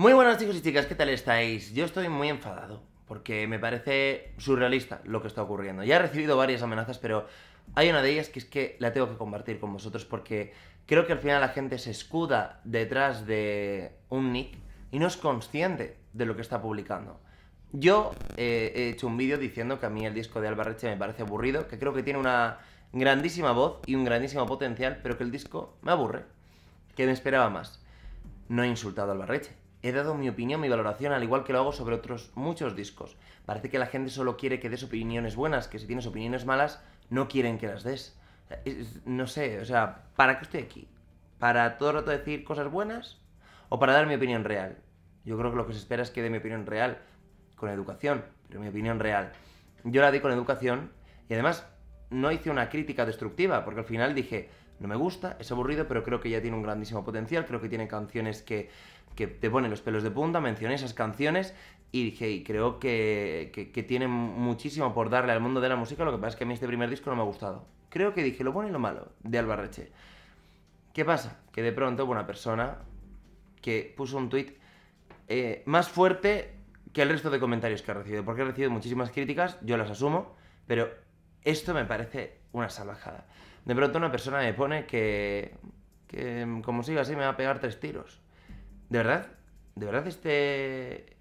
Muy buenas chicos y chicas, ¿qué tal estáis? Yo estoy muy enfadado porque me parece surrealista lo que está ocurriendo. Ya he recibido varias amenazas, pero hay una de ellas que es que la tengo que compartir con vosotros porque creo que al final la gente se escuda detrás de un nick y no es consciente de lo que está publicando. Yo eh, he hecho un vídeo diciendo que a mí el disco de Albarreche me parece aburrido, que creo que tiene una grandísima voz y un grandísimo potencial, pero que el disco me aburre, que me esperaba más. No he insultado a Albarreche, He dado mi opinión, mi valoración, al igual que lo hago sobre otros muchos discos. Parece que la gente solo quiere que des opiniones buenas, que si tienes opiniones malas, no quieren que las des. No sé, o sea, ¿para qué estoy aquí? ¿Para todo el rato decir cosas buenas? ¿O para dar mi opinión real? Yo creo que lo que se espera es que dé mi opinión real, con educación, pero mi opinión real. Yo la di con educación y además no hice una crítica destructiva, porque al final dije, no me gusta, es aburrido, pero creo que ya tiene un grandísimo potencial, creo que tiene canciones que, que te ponen los pelos de punta, mencioné esas canciones y dije, creo que, que, tiene muchísimo por darle al mundo de la música, lo que pasa es que a mí este primer disco no me ha gustado. Creo que dije lo bueno y lo malo de Albarreche. ¿Qué pasa? Que de pronto hubo una persona que puso un tweet eh, más fuerte que el resto de comentarios que ha recibido, porque ha recibido muchísimas críticas, yo las asumo, pero esto me parece una salvajada. De pronto una persona me pone que, que mm, como siga así me va a pegar tres tiros. ¿De verdad? ¿De verdad este,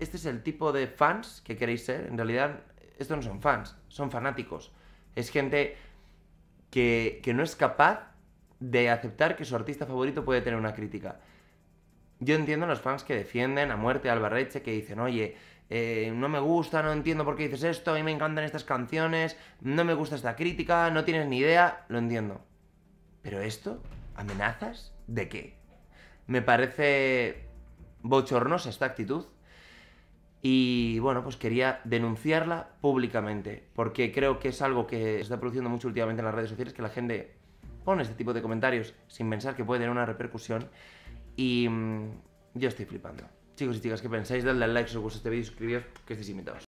este es el tipo de fans que queréis ser? En realidad, estos no son fans, son fanáticos. Es gente que, que no es capaz de aceptar que su artista favorito puede tener una crítica. Yo entiendo a los fans que defienden a muerte a Albarreche, que dicen, oye, eh, no me gusta, no entiendo por qué dices esto, a mí me encantan estas canciones, no me gusta esta crítica, no tienes ni idea, lo entiendo. Pero esto, amenazas, ¿de qué? Me parece bochornosa esta actitud y bueno, pues quería denunciarla públicamente, porque creo que es algo que se está produciendo mucho últimamente en las redes sociales, que la gente pone este tipo de comentarios sin pensar que puede tener una repercusión y mm, yo estoy flipando. Chicos y chicas, ¿qué pensáis? Dadle al like si os gusta este vídeo y suscribiros, que estéis invitados.